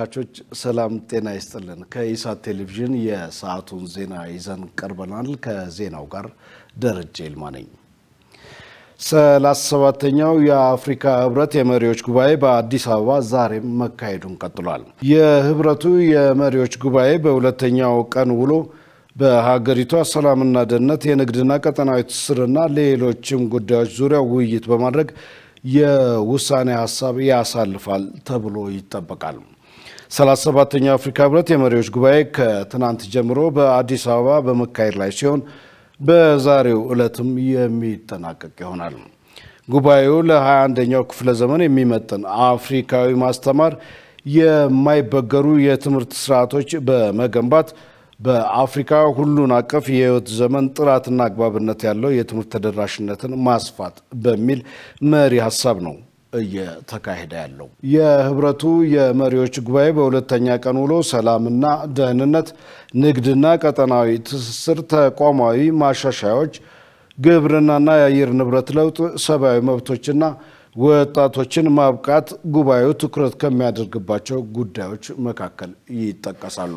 ተመልካቾች ሰላም ጤና ይስጥልን። ከኢሳት ቴሌቪዥን የሰዓቱን ዜና ይዘን ቀርበናል። ከዜናው ጋር ደረጀ ይልማ ነኝ። ሰላሳ ሰባተኛው የአፍሪካ ህብረት የመሪዎች ጉባኤ በአዲስ አበባ ዛሬም መካሄዱን ቀጥሏል። የህብረቱ የመሪዎች ጉባኤ በሁለተኛው ቀን ውሎ በሀገሪቷ ሰላምና ደህንነት፣ የንግድና ቀጠናዊ ትስስርና ሌሎችም ጉዳዮች ዙሪያ ውይይት በማድረግ የውሳኔ ሀሳብ ያሳልፋል ተብሎ ይጠበቃል። 37ኛው አፍሪካ ህብረት የመሪዎች ጉባኤ ከትናንት ጀምሮ በአዲስ አበባ በመካሄድ ላይ ሲሆን በዛሬው ዕለትም የሚጠናቀቅ ይሆናል። ጉባኤው ለ21ኛው ክፍለ ዘመን የሚመጥን አፍሪካዊ ማስተማር፣ የማይበገሩ የትምህርት ስርዓቶች በመገንባት በአፍሪካ ሁሉን አቀፍ የህይወት ዘመን ጥራትና አግባብነት ያለው የትምህርት ተደራሽነትን ማስፋት በሚል መሪ ሀሳብ ነው እየተካሄደ ያለው። የህብረቱ የመሪዎች ጉባኤ በሁለተኛ ቀን ውሎ ሰላምና ደህንነት፣ ንግድና ቀጠናዊ ትስስር፣ ተቋማዊ ማሻሻያዎች፣ ግብርናና የአየር ንብረት ለውጥ፣ ሰብአዊ መብቶችና ወጣቶችን ማብቃት ጉባኤው ትኩረት ከሚያደርግባቸው ጉዳዮች መካከል ይጠቀሳሉ።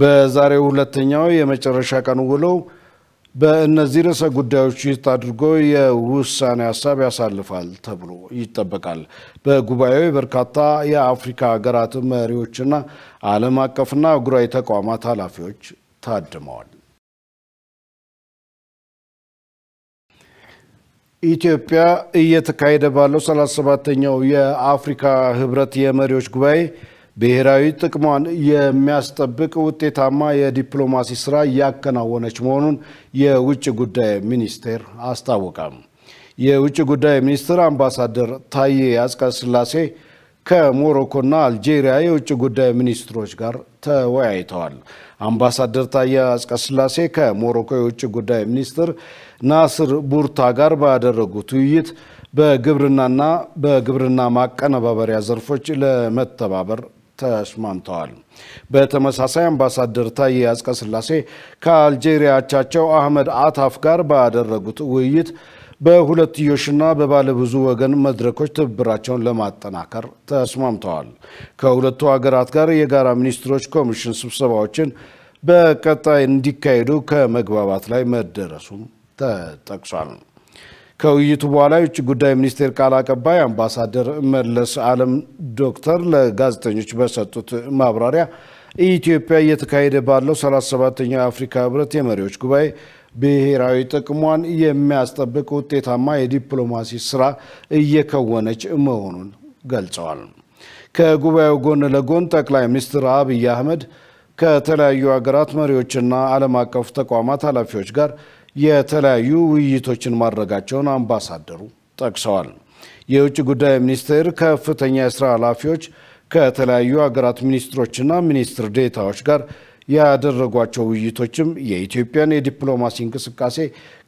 በዛሬው ሁለተኛው የመጨረሻ ቀን ውለው በእነዚህ ርዕሰ ጉዳዮች ይት አድርጎ የውሳኔ ሀሳብ ያሳልፋል ተብሎ ይጠበቃል። በጉባኤው በርካታ የአፍሪካ ሀገራት መሪዎችና ዓለም አቀፍና አህጉራዊ ተቋማት ኃላፊዎች ታድመዋል። ኢትዮጵያ እየተካሄደ ባለው 37ኛው የአፍሪካ ህብረት የመሪዎች ጉባኤ ብሔራዊ ጥቅሟን የሚያስጠብቅ ውጤታማ የዲፕሎማሲ ስራ እያከናወነች መሆኑን የውጭ ጉዳይ ሚኒስቴር አስታወቀም። የውጭ ጉዳይ ሚኒስትር አምባሳደር ታዬ አጽቀሥላሴ ከሞሮኮና አልጄሪያ የውጭ ጉዳይ ሚኒስትሮች ጋር ተወያይተዋል። አምባሳደር ታዬ አጽቀሥላሴ ከሞሮኮ የውጭ ጉዳይ ሚኒስትር ናስር ቡርታ ጋር ባደረጉት ውይይት በግብርናና በግብርና ማቀነባበሪያ ዘርፎች ለመተባበር ተስማምተዋል። በተመሳሳይ አምባሳደር ታዬ አጽቀሥላሴ ከአልጄሪያ አቻቸው አህመድ አታፍ ጋር ባደረጉት ውይይት በሁለትዮሽና በባለብዙ ወገን መድረኮች ትብብራቸውን ለማጠናከር ተስማምተዋል። ከሁለቱ ሀገራት ጋር የጋራ ሚኒስትሮች ኮሚሽን ስብሰባዎችን በቀጣይ እንዲካሄዱ ከመግባባት ላይ መደረሱም ተጠቅሷል። ከውይይቱ በኋላ የውጭ ጉዳይ ሚኒስቴር ቃል አቀባይ አምባሳደር መለስ አለም ዶክተር ለጋዜጠኞች በሰጡት ማብራሪያ ኢትዮጵያ እየተካሄደ ባለው 37ኛው የአፍሪካ ህብረት የመሪዎች ጉባኤ ብሔራዊ ጥቅሟን የሚያስጠብቅ ውጤታማ የዲፕሎማሲ ስራ እየከወነች መሆኑን ገልጸዋል። ከጉባኤው ጎን ለጎን ጠቅላይ ሚኒስትር አብይ አህመድ ከተለያዩ ሀገራት መሪዎችና ዓለም አቀፍ ተቋማት ኃላፊዎች ጋር የተለያዩ ውይይቶችን ማድረጋቸውን አምባሳደሩ ጠቅሰዋል። የውጭ ጉዳይ ሚኒስቴር ከፍተኛ የስራ ኃላፊዎች ከተለያዩ ሀገራት ሚኒስትሮችና ሚኒስትር ዴታዎች ጋር ያደረጓቸው ውይይቶችም የኢትዮጵያን የዲፕሎማሲ እንቅስቃሴ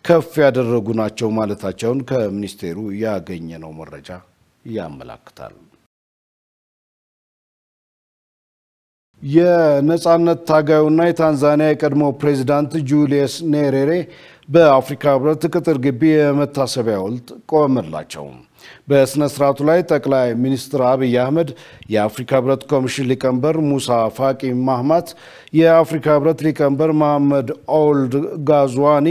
ከፍ ያደረጉ ናቸው ማለታቸውን ከሚኒስቴሩ ያገኘነው መረጃ ያመላክታል። የነጻነት ታጋዩና የታንዛኒያ የቀድሞ ፕሬዚዳንት ጁልየስ ኔሬሬ በአፍሪካ ህብረት ቅጥር ግቢ የመታሰቢያ ሐውልት ቆመላቸው። በሥነ ሥርዓቱ ላይ ጠቅላይ ሚኒስትር አብይ አህመድ፣ የአፍሪካ ህብረት ኮሚሽን ሊቀመንበር ሙሳ ፋቂ ማህማት፣ የአፍሪካ ህብረት ሊቀመንበር መሐመድ ኦልድ ጋዝዋኒ፣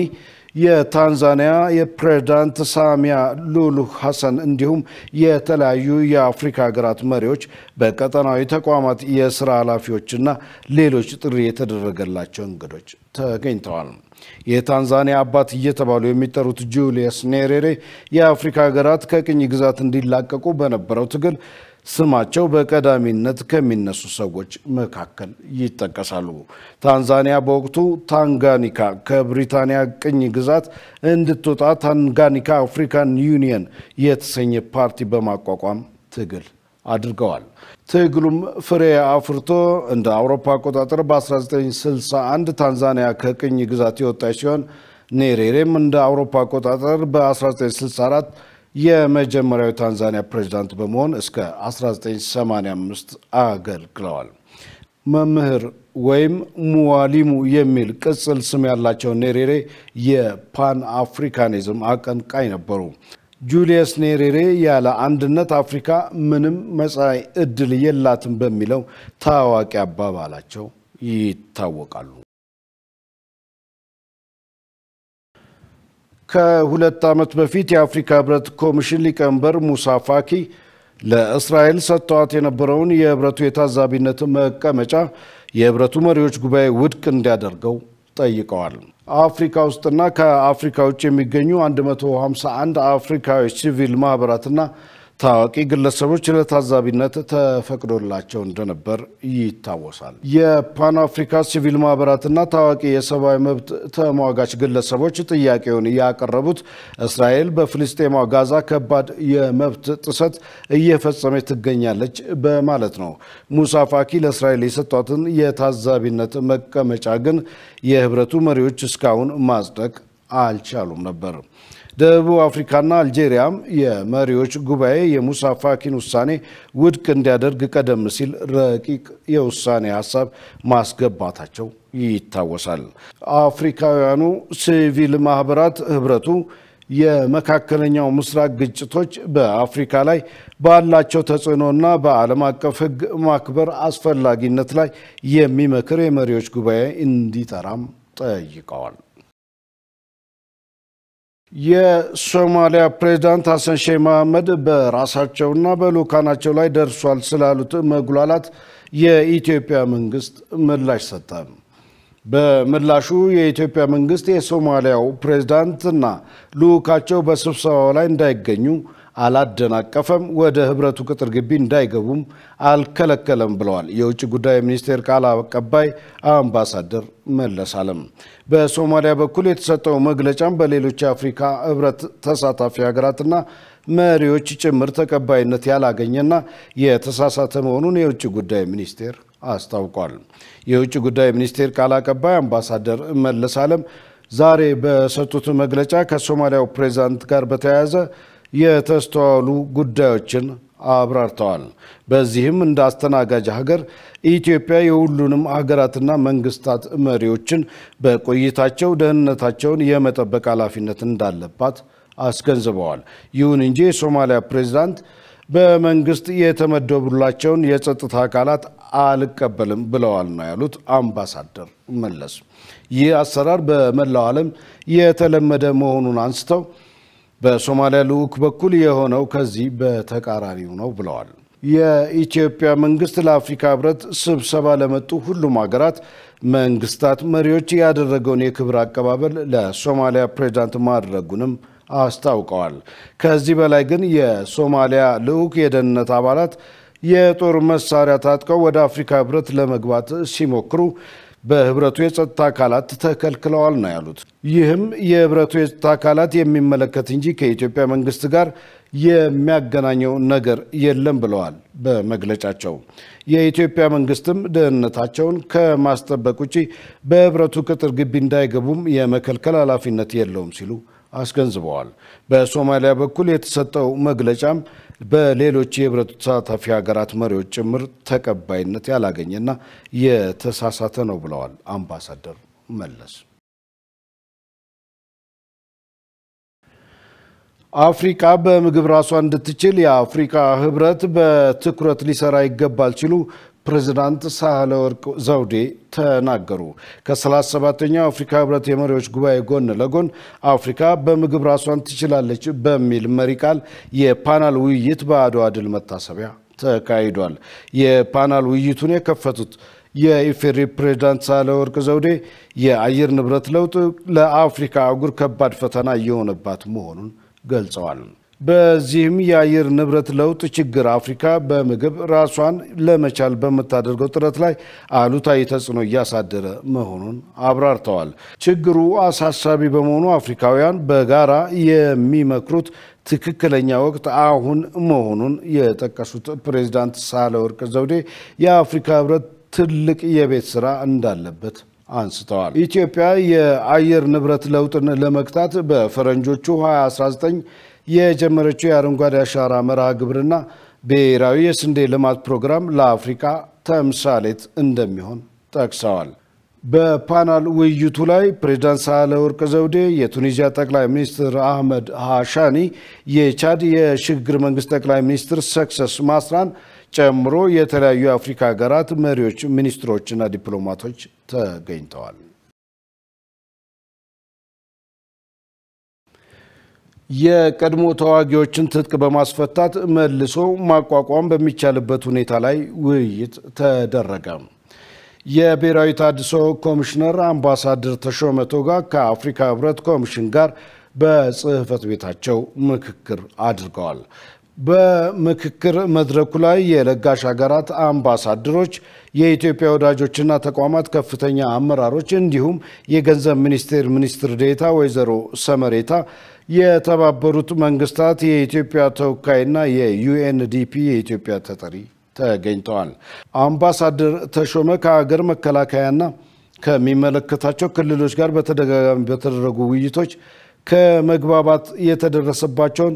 የታንዛኒያ የፕሬዝዳንት ሳሚያ ሉሉ ሐሰን እንዲሁም የተለያዩ የአፍሪካ ሀገራት መሪዎች፣ በቀጠናዊ ተቋማት የስራ ኃላፊዎችና ሌሎች ጥሪ የተደረገላቸው እንግዶች ተገኝተዋል። የታንዛኒያ አባት እየተባሉ የሚጠሩት ጁልየስ ኔሬሬ የአፍሪካ ሀገራት ከቅኝ ግዛት እንዲላቀቁ በነበረው ትግል ስማቸው በቀዳሚነት ከሚነሱ ሰዎች መካከል ይጠቀሳሉ። ታንዛኒያ በወቅቱ ታንጋኒካ ከብሪታንያ ቅኝ ግዛት እንድትወጣ ታንጋኒካ አፍሪካን ዩኒየን የተሰኘ ፓርቲ በማቋቋም ትግል አድርገዋል። ትግሉም ፍሬ አፍርቶ እንደ አውሮፓ አቆጣጠር በ1961 ታንዛኒያ ከቅኝ ግዛት የወጣች ሲሆን ኔሬሬም እንደ አውሮፓ አቆጣጠር በ1964 የመጀመሪያው ታንዛኒያ ፕሬዚዳንት በመሆን እስከ 1985 አገልግለዋል። መምህር ወይም ሙዋሊሙ የሚል ቅጽል ስም ያላቸው ኔሬሬ የፓን አፍሪካኒዝም አቀንቃኝ ነበሩ። ጁልየስ ኔሬሬ ያለ አንድነት አፍሪካ ምንም መጻኢ ዕድል የላትም በሚለው ታዋቂ አባባላቸው ይታወቃሉ። ከሁለት ዓመት በፊት የአፍሪካ ህብረት ኮሚሽን ሊቀመንበር ሙሳ ፋኪ ለእስራኤል ሰጥተዋት የነበረውን የህብረቱ የታዛቢነት መቀመጫ የህብረቱ መሪዎች ጉባኤ ውድቅ እንዲያደርገው ጠይቀዋል። አፍሪካ ውስጥና ከአፍሪካ ውጭ የሚገኙ 151 አፍሪካዊ ሲቪል ማህበራትና ታዋቂ ግለሰቦች ለታዛቢነት ተፈቅዶላቸው እንደነበር ይታወሳል። የፓን አፍሪካ ሲቪል ማህበራትና ታዋቂ የሰብአዊ መብት ተሟጋች ግለሰቦች ጥያቄውን ያቀረቡት እስራኤል በፍልስጤማ ጋዛ ከባድ የመብት ጥሰት እየፈጸመች ትገኛለች በማለት ነው። ሙሳ ፋኪ ለእስራኤል የሰጧትን የታዛቢነት መቀመጫ ግን የህብረቱ መሪዎች እስካሁን ማጽደቅ አልቻሉም ነበር። ደቡብ አፍሪካና አልጄሪያም የመሪዎች ጉባኤ የሙሳ ፋኪን ውሳኔ ውድቅ እንዲያደርግ ቀደም ሲል ረቂቅ የውሳኔ ሀሳብ ማስገባታቸው ይታወሳል። አፍሪካውያኑ ሲቪል ማህበራት ህብረቱ የመካከለኛው ምስራቅ ግጭቶች በአፍሪካ ላይ ባላቸው ተጽዕኖና በዓለም አቀፍ ሕግ ማክበር አስፈላጊነት ላይ የሚመክር የመሪዎች ጉባኤ እንዲጠራም ጠይቀዋል። የሶማሊያ ፕሬዝዳንት ሀሰን ሼህ መሐመድ በራሳቸውና በልኡካናቸው ላይ ደርሷል ስላሉት መጉላላት የኢትዮጵያ መንግስት ምላሽ ሰጠ። በምላሹ የኢትዮጵያ መንግስት የሶማሊያው ፕሬዝዳንትና ልኡካቸው በስብሰባው ላይ እንዳይገኙ አላደናቀፈም፣ ወደ ህብረቱ ቅጥር ግቢ እንዳይገቡም አልከለከለም ብለዋል የውጭ ጉዳይ ሚኒስቴር ቃል አቀባይ አምባሳደር መለስ አለም። በሶማሊያ በኩል የተሰጠው መግለጫም በሌሎች የአፍሪካ ህብረት ተሳታፊ ሀገራትና መሪዎች ጭምር ተቀባይነት ያላገኘና የተሳሳተ መሆኑን የውጭ ጉዳይ ሚኒስቴር አስታውቋል። የውጭ ጉዳይ ሚኒስቴር ቃል አቀባይ አምባሳደር መለስ አለም ዛሬ በሰጡት መግለጫ ከሶማሊያው ፕሬዚዳንት ጋር በተያያዘ የተስተዋሉ ጉዳዮችን አብራርተዋል። በዚህም እንደ አስተናጋጅ ሀገር ኢትዮጵያ የሁሉንም ሀገራትና መንግስታት መሪዎችን በቆይታቸው ደህንነታቸውን የመጠበቅ ኃላፊነት እንዳለባት አስገንዝበዋል። ይሁን እንጂ የሶማሊያ ፕሬዚዳንት በመንግስት የተመደቡላቸውን የጸጥታ አካላት አልቀበልም ብለዋል ነው ያሉት አምባሳደር መለስ። ይህ አሰራር በመላው ዓለም የተለመደ መሆኑን አንስተው በሶማሊያ ልዑክ በኩል የሆነው ከዚህ በተቃራኒው ነው ብለዋል። የኢትዮጵያ መንግስት ለአፍሪካ ህብረት ስብሰባ ለመጡ ሁሉም ሀገራት መንግስታት መሪዎች ያደረገውን የክብር አቀባበል ለሶማሊያ ፕሬዚዳንት ማድረጉንም አስታውቀዋል። ከዚህ በላይ ግን የሶማሊያ ልዑክ የደህንነት አባላት የጦር መሳሪያ ታጥቀው ወደ አፍሪካ ህብረት ለመግባት ሲሞክሩ በህብረቱ የጸጥታ አካላት ተከልክለዋል ነው ያሉት። ይህም የህብረቱ የጸጥታ አካላት የሚመለከት እንጂ ከኢትዮጵያ መንግስት ጋር የሚያገናኘው ነገር የለም ብለዋል በመግለጫቸው። የኢትዮጵያ መንግስትም ደህንነታቸውን ከማስጠበቅ ውጭ በህብረቱ ቅጥር ግቢ እንዳይገቡም የመከልከል ኃላፊነት የለውም ሲሉ አስገንዝበዋል። በሶማሊያ በኩል የተሰጠው መግለጫም በሌሎች የህብረቱ ተሳታፊ ሀገራት መሪዎች ጭምር ተቀባይነት ያላገኘና የተሳሳተ ነው ብለዋል አምባሳደር መለስ። አፍሪካ በምግብ ራሷ እንድትችል የአፍሪካ ህብረት በትኩረት ሊሰራ ይገባል ሲሉ ፕሬዚዳንት ሳህለ ወርቅ ዘውዴ ተናገሩ። ከ37ኛው አፍሪካ ህብረት የመሪዎች ጉባኤ ጎን ለጎን አፍሪካ በምግብ ራሷን ትችላለች በሚል መሪ ቃል የፓናል ውይይት በአድዋ ድል መታሰቢያ ተካሂዷል። የፓናል ውይይቱን የከፈቱት የኢፌሪ ፕሬዚዳንት ወርቅ ዘውዴ የአየር ንብረት ለውጥ ለአፍሪካ አህጉር ከባድ ፈተና እየሆነባት መሆኑን ገልጸዋል። በዚህም የአየር ንብረት ለውጥ ችግር አፍሪካ በምግብ ራሷን ለመቻል በምታደርገው ጥረት ላይ አሉታዊ ተጽዕኖ እያሳደረ መሆኑን አብራርተዋል። ችግሩ አሳሳቢ በመሆኑ አፍሪካውያን በጋራ የሚመክሩት ትክክለኛ ወቅት አሁን መሆኑን የጠቀሱት ፕሬዚዳንት ሳህለወርቅ ዘውዴ የአፍሪካ ህብረት ትልቅ የቤት ስራ እንዳለበት አንስተዋል። ኢትዮጵያ የአየር ንብረት ለውጥን ለመግታት በፈረንጆቹ 2019 የጀመረችው የአረንጓዴ አሻራ መርሃ ግብርና ብሔራዊ የስንዴ ልማት ፕሮግራም ለአፍሪካ ተምሳሌት እንደሚሆን ጠቅሰዋል። በፓናል ውይይቱ ላይ ፕሬዚዳንት ሳህለወርቅ ዘውዴ፣ የቱኒዚያ ጠቅላይ ሚኒስትር አህመድ ሃሻኒ፣ የቻድ የሽግግር መንግስት ጠቅላይ ሚኒስትር ሰክሰስ ማስራን ጨምሮ የተለያዩ የአፍሪካ ሀገራት መሪዎች፣ ሚኒስትሮችና ዲፕሎማቶች ተገኝተዋል። የቀድሞ ተዋጊዎችን ትጥቅ በማስፈታት መልሶ ማቋቋም በሚቻልበት ሁኔታ ላይ ውይይት ተደረገ። የብሔራዊ ታድሶ ኮሚሽነር አምባሳደር ተሾመ ቶጋ ከአፍሪካ ህብረት ኮሚሽን ጋር በጽህፈት ቤታቸው ምክክር አድርገዋል። በምክክር መድረኩ ላይ የለጋሽ ሀገራት አምባሳደሮች፣ የኢትዮጵያ ወዳጆችና ተቋማት ከፍተኛ አመራሮች እንዲሁም የገንዘብ ሚኒስቴር ሚኒስትር ዴታ ወይዘሮ ሰመሬታ የተባበሩት መንግስታት የኢትዮጵያ ተወካይና የዩኤንዲፒ የኢትዮጵያ ተጠሪ ተገኝተዋል። አምባሳደር ተሾመ ከሀገር መከላከያና ከሚመለከታቸው ክልሎች ጋር በተደጋጋሚ በተደረጉ ውይይቶች ከመግባባት የተደረሰባቸውን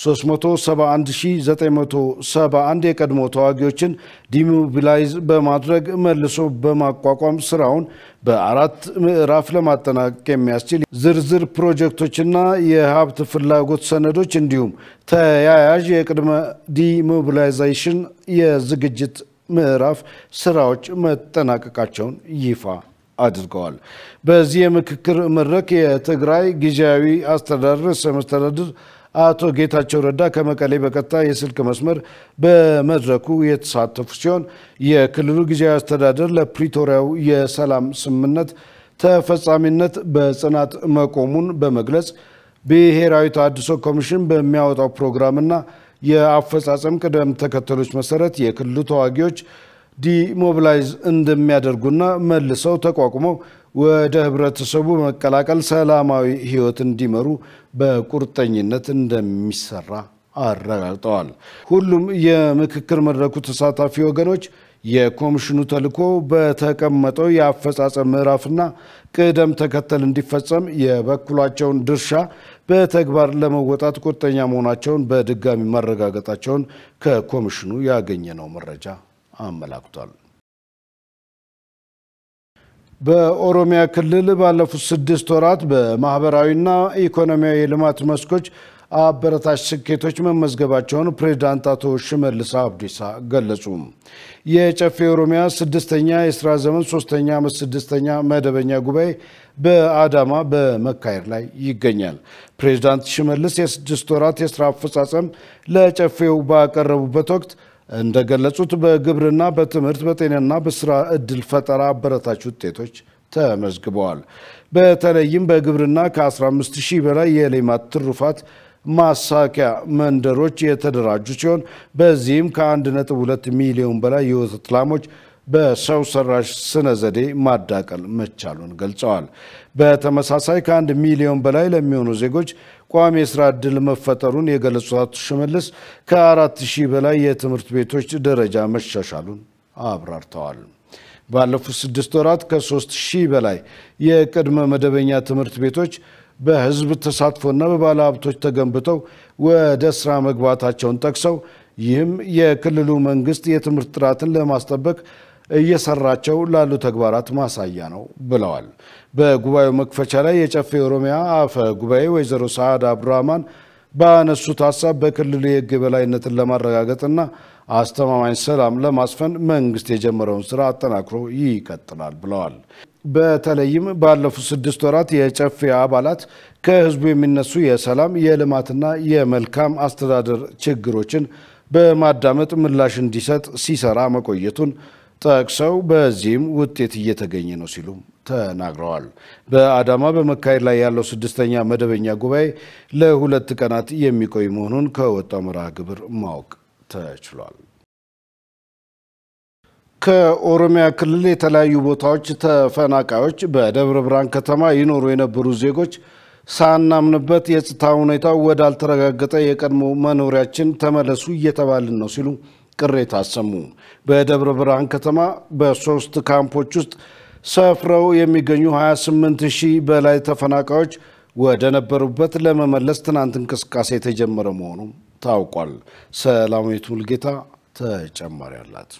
371971 የቀድሞ ተዋጊዎችን ዲሞቢላይዝ በማድረግ መልሶ በማቋቋም ስራውን በአራት ምዕራፍ ለማጠናቀቅ የሚያስችል ዝርዝር ፕሮጀክቶችና የሀብት ፍላጎት ሰነዶች እንዲሁም ተያያዥ የቅድመ ዲሞቢላይዜሽን የዝግጅት ምዕራፍ ስራዎች መጠናቀቃቸውን ይፋ አድርገዋል። በዚህ የምክክር መድረክ የትግራይ ጊዜያዊ አስተዳደር ርዕሰ መስተዳድር አቶ ጌታቸው ረዳ ከመቀሌ በቀጥታ የስልክ መስመር በመድረኩ የተሳተፉ ሲሆን የክልሉ ጊዜያዊ አስተዳደር ለፕሪቶሪያው የሰላም ስምምነት ተፈጻሚነት በጽናት መቆሙን በመግለጽ ብሔራዊ ተሃድሶ ኮሚሽን በሚያወጣው ፕሮግራምና የአፈጻጸም ቅደም ተከተሎች መሰረት የክልሉ ተዋጊዎች ዲሞቢላይዝ እንደሚያደርጉና መልሰው ተቋቁመው ወደ ህብረተሰቡ መቀላቀል ሰላማዊ ህይወት እንዲመሩ በቁርጠኝነት እንደሚሰራ አረጋግጠዋል። ሁሉም የምክክር መድረኩ ተሳታፊ ወገኖች የኮሚሽኑ ተልዕኮ በተቀመጠው የአፈጻጸም ምዕራፍና ቅደም ተከተል እንዲፈጸም የበኩላቸውን ድርሻ በተግባር ለመወጣት ቁርጠኛ መሆናቸውን በድጋሚ ማረጋገጣቸውን ከኮሚሽኑ ያገኘነው መረጃ አመላክቷል። በኦሮሚያ ክልል ባለፉት ስድስት ወራት በማህበራዊና ኢኮኖሚያዊ የልማት መስኮች አበረታች ስኬቶች መመዝገባቸውን ፕሬዚዳንት አቶ ሽመልስ አብዲሳ ገለጹ። የጨፌ ኦሮሚያ ስድስተኛ የስራ ዘመን ሶስተኛ ዓመት ስድስተኛ መደበኛ ጉባኤ በአዳማ በመካሄድ ላይ ይገኛል። ፕሬዚዳንት ሽመልስ የስድስት ወራት የስራ አፈጻጸም ለጨፌው ባቀረቡበት ወቅት እንደገለጹት በግብርና፣ በትምህርት፣ በጤናና በስራ እድል ፈጠራ አበረታች ውጤቶች ተመዝግበዋል። በተለይም በግብርና ከ15 ሺህ በላይ የሌማት ትሩፋት ማሳኪያ መንደሮች የተደራጁ ሲሆን በዚህም ከ1.2 ሚሊዮን በላይ የወተት ላሞች በሰው ሰራሽ ስነ ዘዴ ማዳቀል መቻሉን ገልጸዋል። በተመሳሳይ ከአንድ ሚሊዮን በላይ ለሚሆኑ ዜጎች ቋሚ የስራ እድል መፈጠሩን የገለጹት ሽመልስ ከአራት ሺህ በላይ የትምህርት ቤቶች ደረጃ መሻሻሉን አብራርተዋል። ባለፉት ስድስት ወራት ከሶስት ሺህ በላይ የቅድመ መደበኛ ትምህርት ቤቶች በህዝብ ተሳትፎና በባለ ሀብቶች ተገንብተው ወደ ስራ መግባታቸውን ጠቅሰው ይህም የክልሉ መንግስት የትምህርት ጥራትን ለማስጠበቅ እየሰራቸው ላሉ ተግባራት ማሳያ ነው ብለዋል። በጉባኤው መክፈቻ ላይ የጨፌ ኦሮሚያ አፈ ጉባኤ ወይዘሮ ሰዓድ አብዱራህማን ባነሱት ሀሳብ በክልሉ የህግ የበላይነትን ለማረጋገጥና አስተማማኝ ሰላም ለማስፈን መንግስት የጀመረውን ስራ አጠናክሮ ይቀጥላል ብለዋል። በተለይም ባለፉት ስድስት ወራት የጨፌ አባላት ከህዝቡ የሚነሱ የሰላም የልማትና የመልካም አስተዳደር ችግሮችን በማዳመጥ ምላሽ እንዲሰጥ ሲሰራ መቆየቱን ጠቅሰው በዚህም ውጤት እየተገኘ ነው ሲሉ ተናግረዋል። በአዳማ በመካሄድ ላይ ያለው ስድስተኛ መደበኛ ጉባኤ ለሁለት ቀናት የሚቆይ መሆኑን ከወጣው መርሃ ግብር ማወቅ ተችሏል። ከኦሮሚያ ክልል የተለያዩ ቦታዎች ተፈናቃዮች በደብረ ብርሃን ከተማ ይኖሩ የነበሩ ዜጎች ሳናምንበት የጸጥታ ሁኔታው ወዳልተረጋገጠ የቀድሞ መኖሪያችን ተመለሱ እየተባልን ነው ሲሉ ቅሬታ አሰሙ። በደብረ ብርሃን ከተማ በሶስት ካምፖች ውስጥ ሰፍረው የሚገኙ 28 ሺህ በላይ ተፈናቃዮች ወደ ነበሩበት ለመመለስ ትናንት እንቅስቃሴ የተጀመረ መሆኑም ታውቋል። ሰላማዊት ሙልጌታ ተጨማሪ አላት።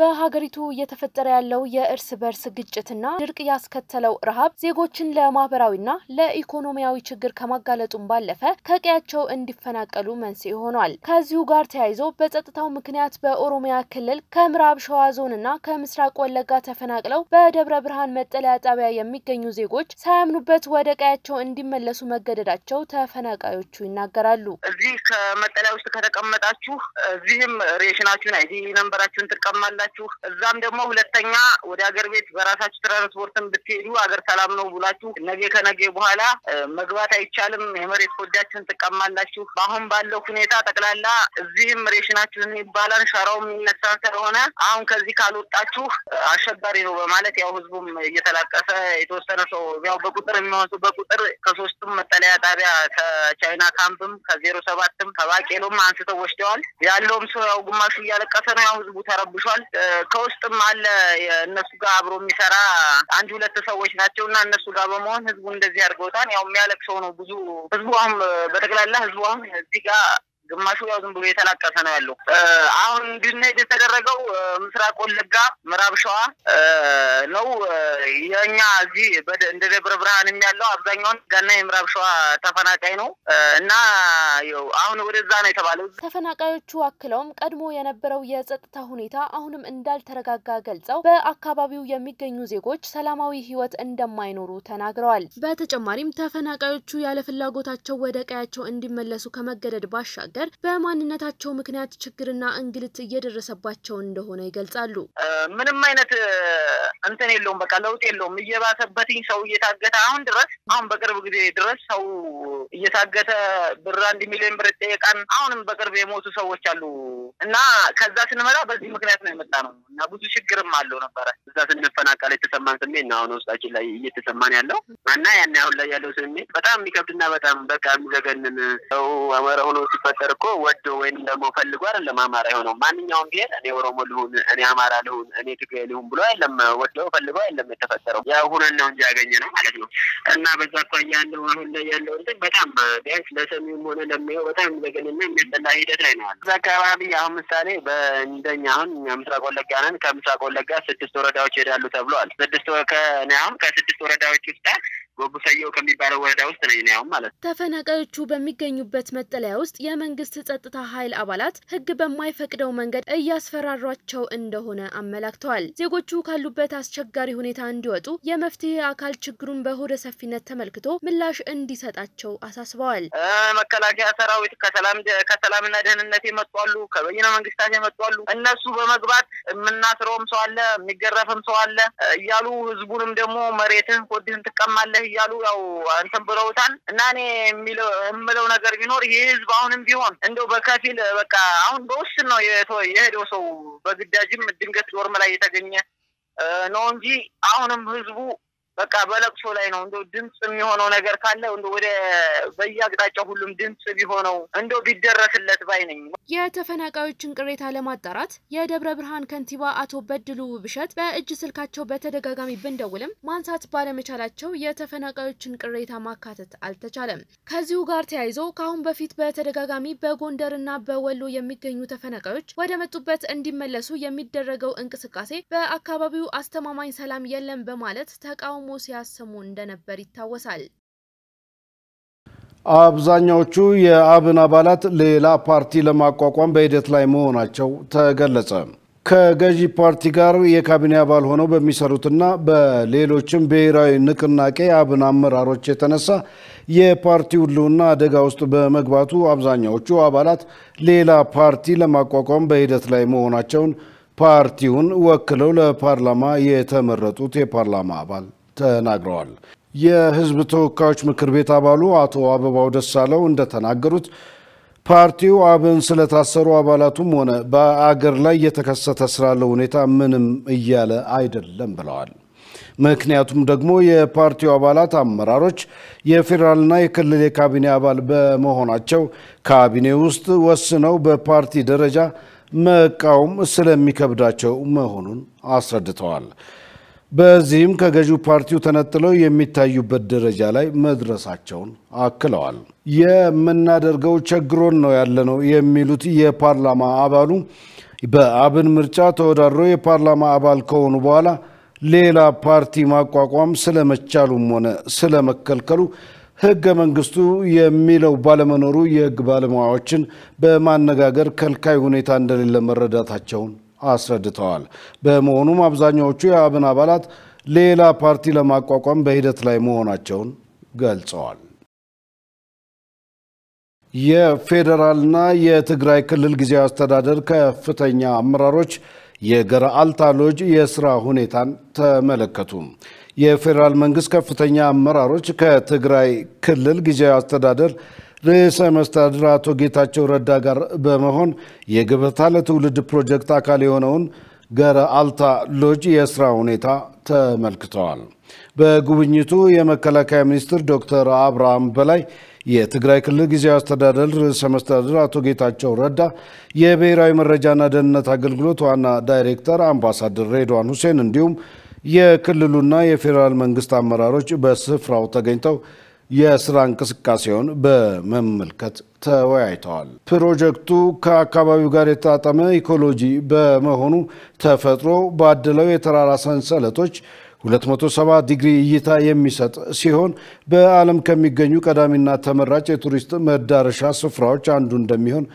በሀገሪቱ እየተፈጠረ ያለው የእርስ በርስ ግጭትና ድርቅ ያስከተለው ረሃብ ዜጎችን ለማህበራዊና ለኢኮኖሚያዊ ችግር ከማጋለጡም ባለፈ ከቀያቸው እንዲፈናቀሉ መንስኤ ሆኗል። ከዚሁ ጋር ተያይዞ በጸጥታው ምክንያት በኦሮሚያ ክልል ከምዕራብ ሸዋ ዞንና ከምስራቅ ወለጋ ተፈናቅለው በደብረ ብርሃን መጠለያ ጣቢያ የሚገኙ ዜጎች ሳያምኑበት ወደ ቀያቸው እንዲመለሱ መገደዳቸው ተፈናቃዮቹ ይናገራሉ። እዚህ ከመጠለያ ውስጥ ከተቀመጣችሁ እዚህም ሬሽናችሁን አይዲ ነንበራችሁን ትቀማላ ትችላላችሁ። እዛም ደግሞ ሁለተኛ ወደ ሀገር ቤት በራሳችሁ ትራንስፖርትን ብትሄዱ ሀገር ሰላም ነው ብላችሁ ነገ ከነገ በኋላ መግባት አይቻልም። የመሬት ኮዳችሁን ትቀማላችሁ። አሁን ባለው ሁኔታ ጠቅላላ እዚህም ሬሽናችሁን ይባላል ሸራው የሚነሳ ስለሆነ አሁን ከዚህ ካልወጣችሁ አሸባሪ ነው በማለት ያው ህዝቡም እየተላቀሰ የተወሰነ ሰው ያው በቁጥር የሚሆን በቁጥር ከሶስቱም መጠለያ ጣቢያ ከቻይና ካምፕም ከዜሮ ሰባትም ከባቄሎም አንስተው ወስደዋል። ያለውም ሰው ያው ግማሹ እያለቀሰ ነው። ያው ህዝቡ ተረብሿል። ከውስጥም አለ እነሱ ጋር አብሮ የሚሰራ አንድ ሁለት ሰዎች ናቸው እና እነሱ ጋር በመሆን ህዝቡን እንደዚህ አድርገውታል። ያው የሚያለቅሰው ነው ብዙ ህዝቡ አሁን በጠቅላላ ህዝቡ አሁን እዚህ ጋር ግማሹ ያው ዝም ብሎ የተላቀሰ ነው ያለው። አሁን እንድንሄድ የተደረገው ምስራቅ ወለጋ፣ ምዕራብ ሸዋ ነው። የእኛ እዚህ እንደ ደብረ ብርሃንም ያለው አብዛኛውን ገና የምዕራብ ሸዋ ተፈናቃይ ነው እና አሁን ወደዛ ነው የተባለው። ተፈናቃዮቹ አክለውም ቀድሞ የነበረው የጸጥታ ሁኔታ አሁንም እንዳልተረጋጋ ገልጸው በአካባቢው የሚገኙ ዜጎች ሰላማዊ ሕይወት እንደማይኖሩ ተናግረዋል። በተጨማሪም ተፈናቃዮቹ ያለ ፍላጎታቸው ወደ ቀያቸው እንዲመለሱ ከመገደድ ባሻገር በመደራደር በማንነታቸው ምክንያት ችግርና እንግልት እየደረሰባቸው እንደሆነ ይገልጻሉ። ምንም አይነት እንትን የለውም፣ በቃ ለውጥ የለውም። እየባሰበትኝ ሰው እየታገተ አሁን ድረስ አሁን በቅርብ ጊዜ ድረስ ሰው እየታገተ ብር አንድ ሚሊዮን ብር ጠየቃን። አሁንም በቅርብ የሞቱ ሰዎች አሉ እና ከዛ ስንመጣ በዚህ ምክንያት ነው የመጣ ነው እና ብዙ ችግርም አለው ነበረ እዛ ስንፈናቀል የተሰማን ስሜት ነው አሁን ውስጣችን ላይ እየተሰማን ያለው እና ያን አሁን ላይ ያለው ስሜት በጣም የሚከብድና በጣም በቃ የሚዘገንን ሰው አማራ ሆኖ ሲፈጠ ዶክተር እኮ ወዶ ወይም ደግሞ ፈልጎ አይደለም አማራ የሆነው። ማንኛውም ብሄር እኔ ኦሮሞ ልሁን፣ እኔ አማራ ልሁን፣ እኔ ትግራይ ልሁን ብሎ አይደለም ወዶ ፈልጎ አይደለም የተፈጠረው። ያው ሁነን ነው እንጂ ያገኘ ነው ማለት ነው። እና በዛ ኳ ያለው አሁን ላይ ያለው እንትን በጣም ቢያንስ ለሰሚውም ሆነ ለሚየው በጣም ዘገንና የሚያስጠላ ሂደት ላይ ነው ያለ። እዛ አካባቢ አሁን ምሳሌ በእንደኛ አሁን ምስራቅ ወለጋ ነን። ከምስራቅ ወለጋ ስድስት ወረዳዎች ይሄዳሉ ተብለዋል። ስድስት ከኔ አሁን ከስድስት ወረዳዎች ውስጥ ጎጉሰየው ከሚባለው ወረዳ ውስጥ ነኝ አሁን ማለት ነው። ተፈናቃዮቹ በሚገኙበት መጠለያ ውስጥ የመንግ የመንግስት ጸጥታ ኃይል አባላት ህግ በማይፈቅደው መንገድ እያስፈራሯቸው እንደሆነ አመላክተዋል። ዜጎቹ ካሉበት አስቸጋሪ ሁኔታ እንዲወጡ የመፍትሄ አካል ችግሩን በሆደ ሰፊነት ተመልክቶ ምላሽ እንዲሰጣቸው አሳስበዋል። መከላከያ ሰራዊት ከሰላምና ደህንነት የመጡ አሉ ከበይነ መንግስታት አሉ። እነሱ በመግባት የምናስረውም ሰው አለ፣ የሚገረፍም ሰው አለ እያሉ ህዝቡንም ደግሞ መሬትህን ኮድህን ትቀማለህ እያሉ ያው እንትን ብለውታል እና እኔ የምለው ነገር ቢኖር ይህ ህዝብ አሁንም ቢሆን አይሆን እንደው በከፊል በቃ አሁን በውስን ነው የሄደው ሰው በግዳጅም ድንገት ዶርም ላይ የተገኘ ነው እንጂ አሁንም ህዝቡ በቃ በለቅሶ ላይ ነው። እንደ ድምፅ የሚሆነው ነገር ካለ እንደ ወደ በየአቅጣጫው ሁሉም ድምፅ ቢሆነው እንደው ቢደረስለት ባይ ነኝ። የተፈናቃዮችን ቅሬታ ለማጣራት የደብረ ብርሃን ከንቲባ አቶ በድሉ ውብሸት በእጅ ስልካቸው በተደጋጋሚ ብንደውልም ማንሳት ባለመቻላቸው የተፈናቃዮችን ቅሬታ ማካተት አልተቻለም። ከዚሁ ጋር ተያይዞ ከአሁን በፊት በተደጋጋሚ በጎንደርና በወሎ የሚገኙ ተፈናቃዮች ወደ መጡበት እንዲመለሱ የሚደረገው እንቅስቃሴ በአካባቢው አስተማማኝ ሰላም የለም በማለት ተቃውሞ ተቃውሞ ሲያሰሙ እንደነበር ይታወሳል። አብዛኛዎቹ የአብን አባላት ሌላ ፓርቲ ለማቋቋም በሂደት ላይ መሆናቸው ተገለጸ። ከገዢ ፓርቲ ጋር የካቢኔ አባል ሆነው በሚሰሩትና በሌሎችም ብሔራዊ ንቅናቄ አብን አመራሮች የተነሳ የፓርቲ ሕልውና አደጋ ውስጥ በመግባቱ አብዛኛዎቹ አባላት ሌላ ፓርቲ ለማቋቋም በሂደት ላይ መሆናቸውን ፓርቲውን ወክለው ለፓርላማ የተመረጡት የፓርላማ አባል ተናግረዋል። የህዝብ ተወካዮች ምክር ቤት አባሉ አቶ አበባው ደሳለው እንደተናገሩት ፓርቲው አብን ስለታሰሩ አባላቱም ሆነ በአገር ላይ የተከሰተ ስላለው ሁኔታ ምንም እያለ አይደለም ብለዋል። ምክንያቱም ደግሞ የፓርቲው አባላት አመራሮች የፌዴራልና የክልል የካቢኔ አባል በመሆናቸው ካቢኔ ውስጥ ወስነው በፓርቲ ደረጃ መቃወም ስለሚከብዳቸው መሆኑን አስረድተዋል። በዚህም ከገዢው ፓርቲው ተነጥለው የሚታዩበት ደረጃ ላይ መድረሳቸውን አክለዋል። የምናደርገው ቸግሮን ነው ያለነው የሚሉት የፓርላማ አባሉ በአብን ምርጫ ተወዳድሮ የፓርላማ አባል ከሆኑ በኋላ ሌላ ፓርቲ ማቋቋም ስለመቻሉም ሆነ ስለመከልከሉ ሕገ መንግስቱ የሚለው ባለመኖሩ የሕግ ባለሙያዎችን በማነጋገር ከልካይ ሁኔታ እንደሌለ መረዳታቸውን አስረድተዋል። በመሆኑም አብዛኛዎቹ የአብን አባላት ሌላ ፓርቲ ለማቋቋም በሂደት ላይ መሆናቸውን ገልጸዋል። የፌዴራልና የትግራይ ክልል ጊዜያዊ አስተዳደር ከፍተኛ አመራሮች የገረአልታ ሎጅ የስራ ሁኔታን ተመለከቱ። የፌዴራል መንግስት ከፍተኛ አመራሮች ከትግራይ ክልል ጊዜያዊ አስተዳደር ርዕሰ መስተዳድር አቶ ጌታቸው ረዳ ጋር በመሆን የገበታ ለትውልድ ፕሮጀክት አካል የሆነውን ገረ አልታ ሎጅ የስራ ሁኔታ ተመልክተዋል። በጉብኝቱ የመከላከያ ሚኒስትር ዶክተር አብርሃም በላይ የትግራይ ክልል ጊዜያዊ አስተዳደር ርዕሰ መስተዳድር አቶ ጌታቸው ረዳ፣ የብሔራዊ መረጃና ደህንነት አገልግሎት ዋና ዳይሬክተር አምባሳደር ሬድዋን ሁሴን እንዲሁም የክልሉና የፌዴራል መንግስት አመራሮች በስፍራው ተገኝተው የስራ እንቅስቃሴውን በመመልከት ተወያይተዋል። ፕሮጀክቱ ከአካባቢው ጋር የተጣጠመ ኢኮሎጂ በመሆኑ ተፈጥሮ ባደለው የተራራ ሰንሰለቶች 270 ዲግሪ እይታ የሚሰጥ ሲሆን በዓለም ከሚገኙ ቀዳሚና ተመራጭ የቱሪስት መዳረሻ ስፍራዎች አንዱ እንደሚሆን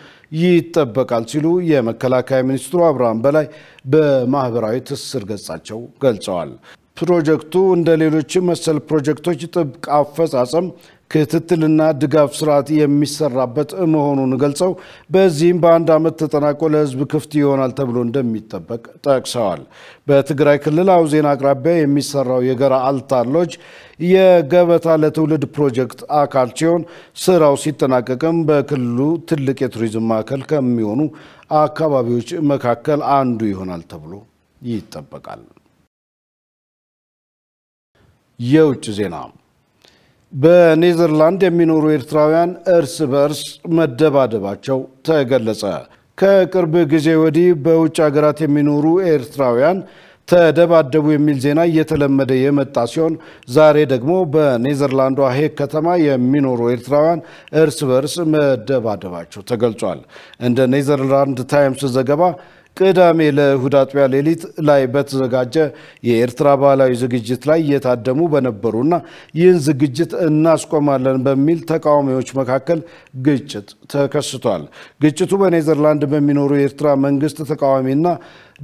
ይጠበቃል ሲሉ የመከላከያ ሚኒስትሩ አብርሃም በላይ በማህበራዊ ትስስር ገጻቸው ገልጸዋል። ፕሮጀክቱ እንደ ሌሎች መሰል ፕሮጀክቶች ጥብቅ አፈጻጸም ክትትልና ድጋፍ ስርዓት የሚሰራበት መሆኑን ገልጸው በዚህም በአንድ ዓመት ተጠናቆ ለሕዝብ ክፍት ይሆናል ተብሎ እንደሚጠበቅ ጠቅሰዋል። በትግራይ ክልል አውዜን አቅራቢያ የሚሰራው የጋራ አልታሎጅ የገበታ ለትውልድ ፕሮጀክት አካል ሲሆን ስራው ሲጠናቀቅም በክልሉ ትልቅ የቱሪዝም ማዕከል ከሚሆኑ አካባቢዎች መካከል አንዱ ይሆናል ተብሎ ይጠበቃል። የውጭ ዜና በኔዘርላንድ የሚኖሩ ኤርትራውያን እርስ በእርስ መደባደባቸው ተገለጸ። ከቅርብ ጊዜ ወዲህ በውጭ ሀገራት የሚኖሩ ኤርትራውያን ተደባደቡ የሚል ዜና እየተለመደ የመጣ ሲሆን ዛሬ ደግሞ በኔዘርላንዷ ሄግ ከተማ የሚኖሩ ኤርትራውያን እርስ በርስ መደባደባቸው ተገልጿል። እንደ ኔዘርላንድ ታይምስ ዘገባ ቅዳሜ ለእሁድ አጥቢያ ሌሊት ላይ በተዘጋጀ የኤርትራ ባህላዊ ዝግጅት ላይ እየታደሙ በነበሩና ይህን ዝግጅት እናስቆማለን በሚል ተቃዋሚዎች መካከል ግጭት ተከስቷል። ግጭቱ በኔዘርላንድ በሚኖሩ የኤርትራ መንግስት ተቃዋሚና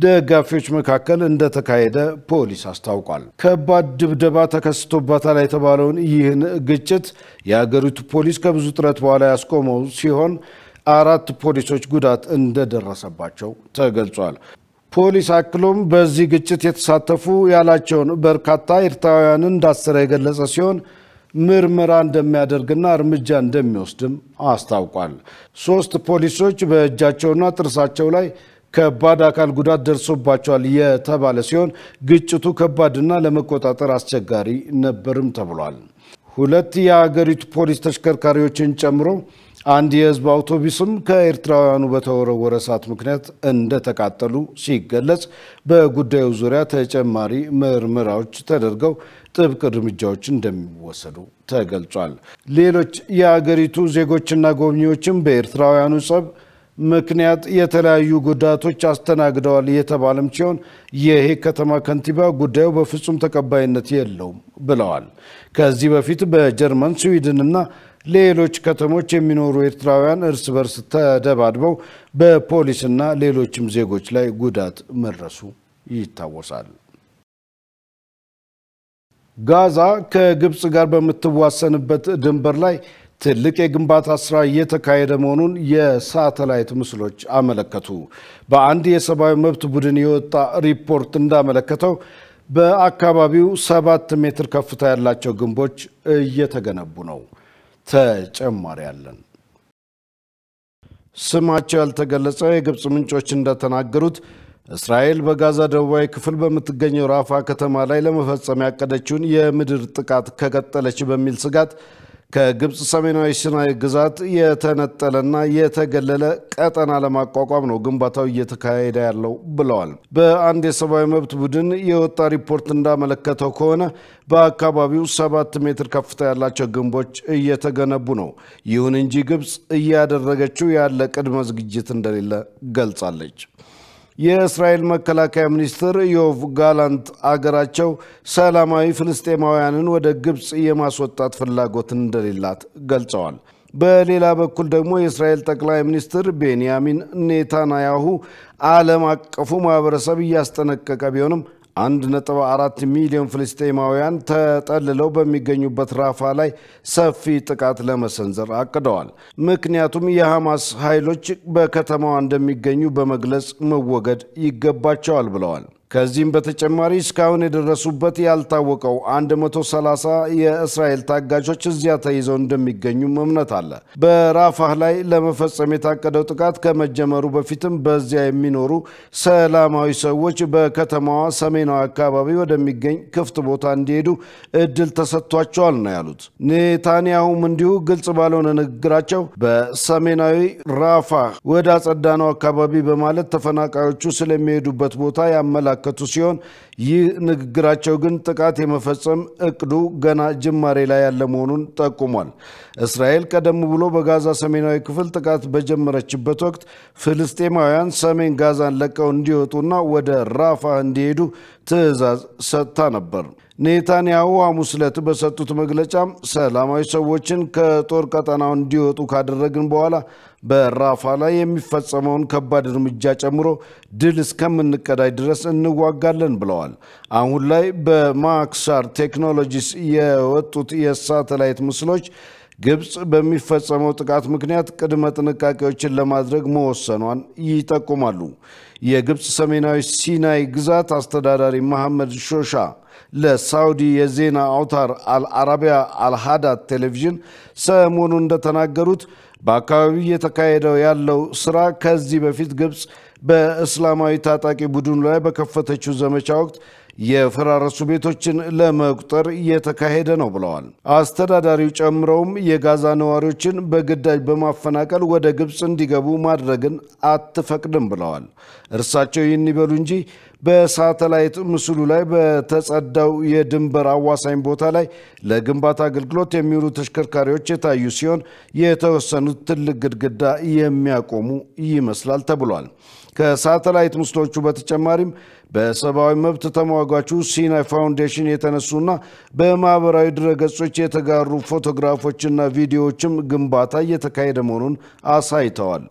ደጋፊዎች መካከል እንደተካሄደ ፖሊስ አስታውቋል። ከባድ ድብደባ ተከስቶባታል የተባለውን ይህን ግጭት የአገሪቱ ፖሊስ ከብዙ ጥረት በኋላ ያስቆመው ሲሆን አራት ፖሊሶች ጉዳት እንደደረሰባቸው ተገልጿል። ፖሊስ አክሎም በዚህ ግጭት የተሳተፉ ያላቸውን በርካታ ኤርትራውያንን እንዳሰረ የገለጸ ሲሆን ምርመራ እንደሚያደርግና እርምጃ እንደሚወስድም አስታውቋል። ሶስት ፖሊሶች በእጃቸውና ጥርሳቸው ላይ ከባድ አካል ጉዳት ደርሶባቸዋል የተባለ ሲሆን ግጭቱ ከባድና ለመቆጣጠር አስቸጋሪ ነበርም ተብሏል። ሁለት የአገሪቱ ፖሊስ ተሽከርካሪዎችን ጨምሮ አንድ የህዝብ አውቶቡስም ከኤርትራውያኑ በተወረወረ እሳት ምክንያት እንደተቃጠሉ ሲገለጽ በጉዳዩ ዙሪያ ተጨማሪ ምርመራዎች ተደርገው ጥብቅ እርምጃዎች እንደሚወሰዱ ተገልጿል። ሌሎች የአገሪቱ ዜጎችና ጎብኚዎችም በኤርትራውያኑ ጸብ ምክንያት የተለያዩ ጉዳቶች አስተናግደዋል የተባለም ሲሆን የሄ ከተማ ከንቲባ ጉዳዩ በፍጹም ተቀባይነት የለውም ብለዋል። ከዚህ በፊት በጀርመን ስዊድንና ሌሎች ከተሞች የሚኖሩ ኤርትራውያን እርስ በርስ ተደባድበው በፖሊስና ሌሎችም ዜጎች ላይ ጉዳት መድረሱ ይታወሳል። ጋዛ ከግብፅ ጋር በምትዋሰንበት ድንበር ላይ ትልቅ የግንባታ ስራ እየተካሄደ መሆኑን የሳተላይት ምስሎች አመለከቱ። በአንድ የሰብአዊ መብት ቡድን የወጣ ሪፖርት እንዳመለከተው በአካባቢው ሰባት ሜትር ከፍታ ያላቸው ግንቦች እየተገነቡ ነው። ተጨማሪ አለን። ስማቸው ያልተገለጸ የግብፅ ምንጮች እንደተናገሩት እስራኤል በጋዛ ደቡባዊ ክፍል በምትገኘው ራፋ ከተማ ላይ ለመፈጸም ያቀደችውን የምድር ጥቃት ከቀጠለች በሚል ስጋት ከግብፅ ሰሜናዊ ሲናይ ግዛት የተነጠለና የተገለለ ቀጠና ለማቋቋም ነው ግንባታው እየተካሄደ ያለው ብለዋል። በአንድ የሰብአዊ መብት ቡድን የወጣ ሪፖርት እንዳመለከተው ከሆነ በአካባቢው ሰባት ሜትር ከፍታ ያላቸው ግንቦች እየተገነቡ ነው። ይሁን እንጂ ግብፅ እያደረገችው ያለ ቅድመ ዝግጅት እንደሌለ ገልጻለች። የእስራኤል መከላከያ ሚኒስትር ዮቭ ጋላንት አገራቸው ሰላማዊ ፍልስጤማውያንን ወደ ግብፅ የማስወጣት ፍላጎት እንደሌላት ገልጸዋል። በሌላ በኩል ደግሞ የእስራኤል ጠቅላይ ሚኒስትር ቤንያሚን ኔታንያሁ ዓለም አቀፉ ማህበረሰብ እያስጠነቀቀ ቢሆንም 1.4 ሚሊዮን ፍልስጤማውያን ተጠልለው በሚገኙበት ራፋ ላይ ሰፊ ጥቃት ለመሰንዘር አቅደዋል። ምክንያቱም የሐማስ ኃይሎች በከተማዋ እንደሚገኙ በመግለጽ መወገድ ይገባቸዋል ብለዋል። ከዚህም በተጨማሪ እስካሁን የደረሱበት ያልታወቀው 130 የእስራኤል ታጋቾች እዚያ ተይዘው እንደሚገኙም እምነት አለ። በራፋህ ላይ ለመፈጸም የታቀደው ጥቃት ከመጀመሩ በፊትም በዚያ የሚኖሩ ሰላማዊ ሰዎች በከተማዋ ሰሜናዊ አካባቢ ወደሚገኝ ክፍት ቦታ እንዲሄዱ እድል ተሰጥቷቸዋል ነው ያሉት። ኔታንያሁም እንዲሁ ግልጽ ባልሆነ ንግግራቸው በሰሜናዊ ራፋህ ወደ አጸዳነው አካባቢ በማለት ተፈናቃዮቹ ስለሚሄዱበት ቦታ ያመላክ ያመላከቱ ሲሆን ይህ ንግግራቸው ግን ጥቃት የመፈጸም እቅዱ ገና ጅማሬ ላይ ያለ መሆኑን ጠቁሟል። እስራኤል ቀደም ብሎ በጋዛ ሰሜናዊ ክፍል ጥቃት በጀመረችበት ወቅት ፍልስጤማውያን ሰሜን ጋዛን ለቀው እንዲወጡና ወደ ራፋ እንዲሄዱ ትዕዛዝ ሰጥታ ነበር። ኔታንያሁ ሐሙስ ዕለት በሰጡት መግለጫም ሰላማዊ ሰዎችን ከጦር ቀጠናው እንዲወጡ ካደረግን በኋላ በራፋ ላይ የሚፈጸመውን ከባድ እርምጃ ጨምሮ ድል እስከምንቀዳይ ድረስ እንዋጋለን ብለዋል። አሁን ላይ በማክሳር ቴክኖሎጂስ የወጡት የሳተላይት ምስሎች ግብፅ በሚፈጸመው ጥቃት ምክንያት ቅድመ ጥንቃቄዎችን ለማድረግ መወሰኗን ይጠቁማሉ። የግብፅ ሰሜናዊ ሲናይ ግዛት አስተዳዳሪ መሐመድ ሾሻ ለሳውዲ የዜና አውታር አልአረቢያ አልሃዳት ቴሌቪዥን ሰሞኑን እንደተናገሩት በአካባቢው እየተካሄደው ያለው ስራ ከዚህ በፊት ግብፅ በእስላማዊ ታጣቂ ቡድኑ ላይ በከፈተችው ዘመቻ ወቅት የፈራረሱ ቤቶችን ለመቁጠር እየተካሄደ ነው ብለዋል። አስተዳዳሪው ጨምረውም የጋዛ ነዋሪዎችን በግዳጅ በማፈናቀል ወደ ግብፅ እንዲገቡ ማድረግን አትፈቅድም ብለዋል። እርሳቸው ይህን ይበሉ እንጂ በሳተላይት ምስሉ ላይ በተጸዳው የድንበር አዋሳኝ ቦታ ላይ ለግንባታ አገልግሎት የሚውሉ ተሽከርካሪዎች የታዩ ሲሆን የተወሰኑት ትልቅ ግድግዳ የሚያቆሙ ይመስላል ተብሏል። ከሳተላይት ምስሎቹ በተጨማሪም በሰብአዊ መብት ተሟጓቹ ሲናይ ፋውንዴሽን የተነሱና በማህበራዊ ድረገጾች የተጋሩ ፎቶግራፎችና ቪዲዮዎችም ግንባታ እየተካሄደ መሆኑን አሳይተዋል።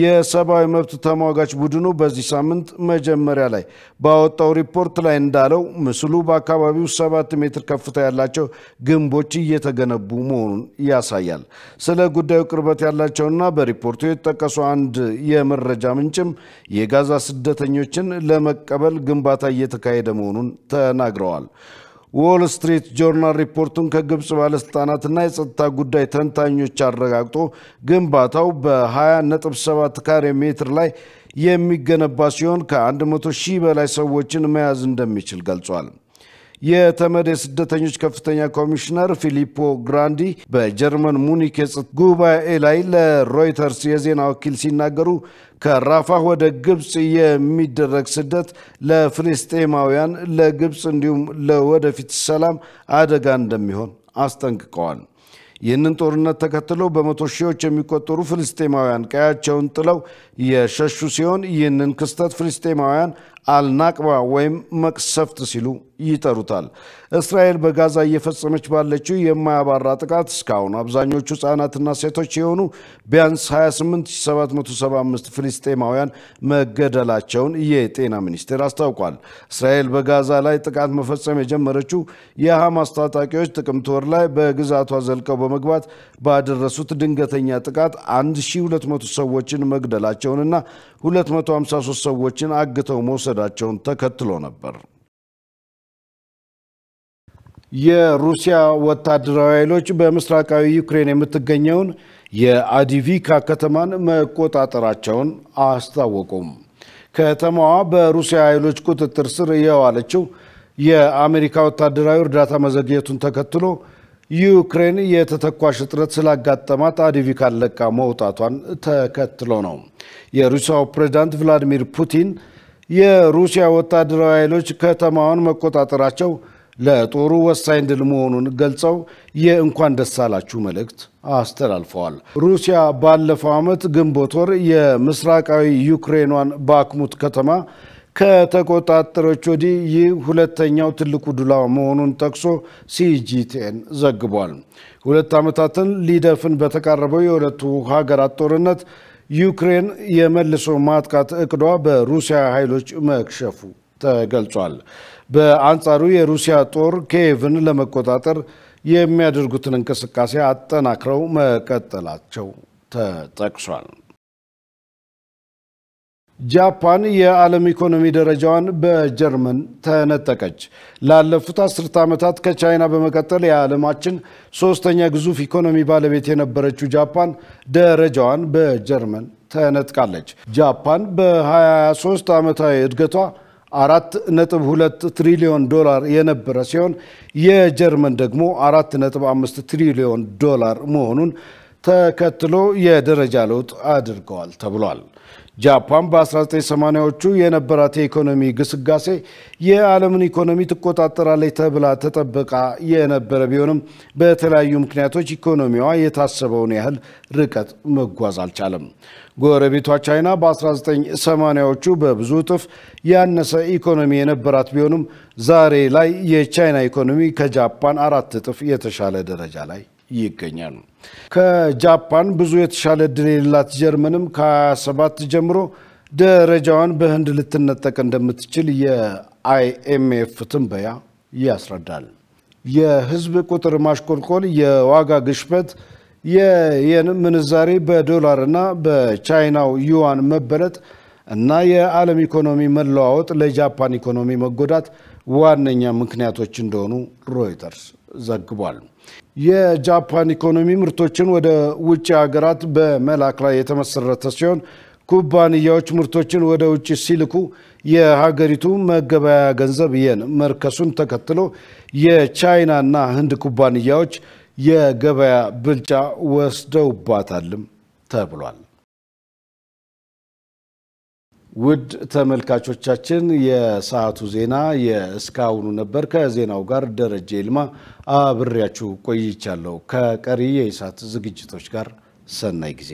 የሰብአዊ መብት ተሟጋች ቡድኑ በዚህ ሳምንት መጀመሪያ ላይ ባወጣው ሪፖርት ላይ እንዳለው ምስሉ በአካባቢው ሰባት ሜትር ከፍታ ያላቸው ግንቦች እየተገነቡ መሆኑን ያሳያል። ስለ ጉዳዩ ቅርበት ያላቸውና በሪፖርቱ የተጠቀሱ አንድ የመረጃ ምንጭም የጋዛ ስደተኞችን ለመቀበል ግንባታ እየተካሄደ መሆኑን ተናግረዋል። ዎል ስትሪት ጆርናል ሪፖርቱን ከግብፅ ባለስልጣናትና የጸጥታ ጉዳይ ተንታኞች አረጋግጦ ግንባታው በ20.7 ካሬ ሜትር ላይ የሚገነባ ሲሆን ከ100 ሺህ በላይ ሰዎችን መያዝ እንደሚችል ገልጿል። የተመድ የስደተኞች ከፍተኛ ኮሚሽነር ፊሊፖ ግራንዲ በጀርመን ሙኒክ የጸጥታ ጉባኤ ላይ ለሮይተርስ የዜና ወኪል ሲናገሩ ከራፋ ወደ ግብፅ የሚደረግ ስደት ለፍልስጤማውያን፣ ለግብፅ እንዲሁም ለወደፊት ሰላም አደጋ እንደሚሆን አስጠንቅቀዋል። ይህንን ጦርነት ተከትሎ በመቶ ሺዎች የሚቆጠሩ ፍልስጤማውያን ቀያቸውን ጥለው የሸሹ ሲሆን ይህንን ክስተት ፍልስጤማውያን አልናቅባ ወይም መቅሰፍት ሲሉ ይጠሩታል። እስራኤል በጋዛ እየፈጸመች ባለችው የማያባራ ጥቃት እስካሁን አብዛኞቹ ህጻናትና ሴቶች የሆኑ ቢያንስ 28775 ፍልስጤማውያን መገደላቸውን የጤና ሚኒስቴር አስታውቋል። እስራኤል በጋዛ ላይ ጥቃት መፈጸም የጀመረችው የሐማስ ታጣቂዎች ጥቅምት ወር ላይ በግዛቷ ዘልቀው በመግባት ባደረሱት ድንገተኛ ጥቃት 1200 ሰዎችን መግደላቸውንና 253 ሰዎችን አግተው መውሰድ መወሰዳቸውን ተከትሎ ነበር። የሩሲያ ወታደራዊ ኃይሎች በምስራቃዊ ዩክሬን የምትገኘውን የአዲቪካ ከተማን መቆጣጠራቸውን አስታወቁም። ከተማዋ በሩሲያ ኃይሎች ቁጥጥር ስር የዋለችው የአሜሪካ ወታደራዊ እርዳታ መዘግየቱን ተከትሎ ዩክሬን የተተኳሽ እጥረት ስላጋጠማት አዲቪካን ለቃ መውጣቷን ተከትሎ ነው። የሩሲያው ፕሬዚዳንት ቭላዲሚር ፑቲን የሩሲያ ወታደራዊ ኃይሎች ከተማዋን መቆጣጠራቸው ለጦሩ ወሳኝ ድል መሆኑን ገልጸው የእንኳን ደስ አላችሁ መልእክት አስተላልፈዋል። ሩሲያ ባለፈው ዓመት ግንቦት ወር የምስራቃዊ ዩክሬኗን ባክሙት ከተማ ከተቆጣጠረች ወዲህ ይህ ሁለተኛው ትልቁ ዱላ መሆኑን ጠቅሶ ሲጂቲኤን ዘግቧል። ሁለት ዓመታትን ሊደፍን በተቃረበው የሁለቱ ሀገራት ጦርነት ዩክሬን የመልሶ ማጥቃት እቅዷ በሩሲያ ኃይሎች መክሸፉ ተገልጿል። በአንጻሩ የሩሲያ ጦር ኪየቭን ለመቆጣጠር የሚያደርጉትን እንቅስቃሴ አጠናክረው መቀጠላቸው ተጠቅሷል። ጃፓን የዓለም ኢኮኖሚ ደረጃዋን በጀርመን ተነጠቀች። ላለፉት አስርተ ዓመታት ከቻይና በመቀጠል የዓለማችን ሶስተኛ ግዙፍ ኢኮኖሚ ባለቤት የነበረችው ጃፓን ደረጃዋን በጀርመን ተነጥቃለች። ጃፓን በ23 ዓመታዊ እድገቷ አራት ነጥብ ሁለት ትሪሊዮን ዶላር የነበረ ሲሆን የጀርመን ደግሞ አራት ነጥብ አምስት ትሪሊዮን ዶላር መሆኑን ተከትሎ የደረጃ ለውጥ አድርገዋል ተብሏል። ጃፓን በ1980ዎቹ የነበራት የኢኮኖሚ ግስጋሴ የዓለምን ኢኮኖሚ ትቆጣጠራለች ተብላ ተጠብቃ የነበረ ቢሆንም በተለያዩ ምክንያቶች ኢኮኖሚዋ የታሰበውን ያህል ርቀት መጓዝ አልቻለም። ጎረቤቷ ቻይና በ1980ዎቹ በብዙ እጥፍ ያነሰ ኢኮኖሚ የነበራት ቢሆንም ዛሬ ላይ የቻይና ኢኮኖሚ ከጃፓን አራት እጥፍ የተሻለ ደረጃ ላይ ይገኛል። ከጃፓን ብዙ የተሻለ እድል የሌላት ጀርመንም ከ27 ጀምሮ ደረጃዋን በህንድ ልትነጠቅ እንደምትችል የአይኤምኤፍ ትንበያ ያስረዳል። የህዝብ ቁጥር ማሽቆልቆል፣ የዋጋ ግሽበት፣ የየን ምንዛሬ በዶላርና በቻይናው ዩዋን መበለጥ እና የዓለም ኢኮኖሚ መለዋወጥ ለጃፓን ኢኮኖሚ መጎዳት ዋነኛ ምክንያቶች እንደሆኑ ሮይተርስ ዘግቧል። የጃፓን ኢኮኖሚ ምርቶችን ወደ ውጭ ሀገራት በመላክ ላይ የተመሰረተ ሲሆን ኩባንያዎች ምርቶችን ወደ ውጭ ሲልኩ የሀገሪቱ መገበያ ገንዘብ የን መርከሱን ተከትሎ የቻይናና ህንድ ኩባንያዎች የገበያ ብልጫ ወስደውባታልም ተብሏል። ውድ ተመልካቾቻችን የሰዓቱ ዜና የእስካሁኑ ነበር። ከዜናው ጋር ደረጀ ይልማ አብሬያችሁ ቆይቻለሁ። ከቀሪ የኢሳት ዝግጅቶች ጋር ሰናይ ጊዜ